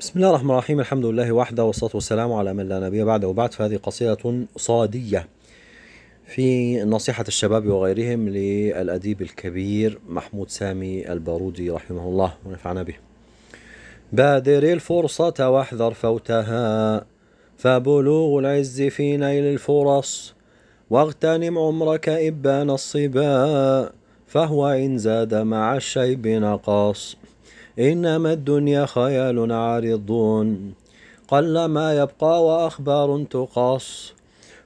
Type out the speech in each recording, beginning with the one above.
بسم الله الرحمن الرحيم الحمد لله وحده والصلاة والسلام على من لا نبي بعده وبعد فهذه قصيدة صادية في نصيحة الشباب وغيرهم للأديب الكبير محمود سامي البارودي رحمه الله ونفعنا به بادر الفرصة واحذر فوتها فبلوغ العز في نيل الفرص واغتنم عمرك إبان الصبا فهو إن زاد مع الشيب نقص إنما الدنيا خيال عارض قل ما يبقى وأخبار تقص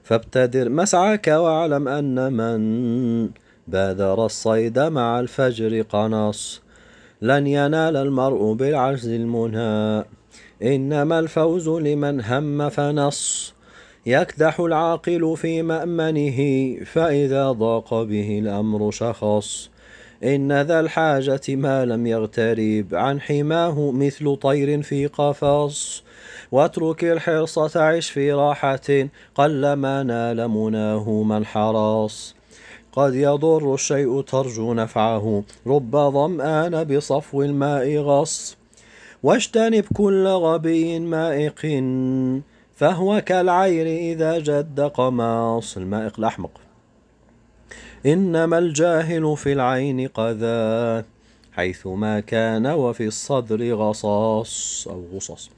فابتدر مسعاك واعلم أن من بادر الصيد مع الفجر قنص لن ينال المرء بالعجز المنى إنما الفوز لمن هم فنص يكدح العاقل في مأمنه فإذا ضاق به الأمر شخص إن ذا الحاجة ما لم يغترب عن حماه مثل طير في قفص واترك الحرص تعش في راحة قلما نال مناه من حرص قد يضر الشيء ترجو نفعه رب ظمآن بصفو الماء غص واجتنب كل غبي مائق فهو كالعير إذا جد قماص المائق الأحمق إنما الجاهل في العين قذا حيث ما كان وفي الصدر غصاص أو غصص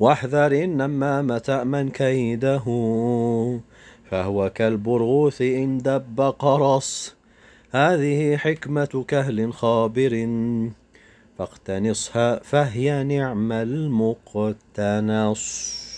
واحذر النمام تأمن كيده فهو كالبرغوث إن دب قرص هذه حكمة كهل خابر فاقتنصها فهي نعم المقتنص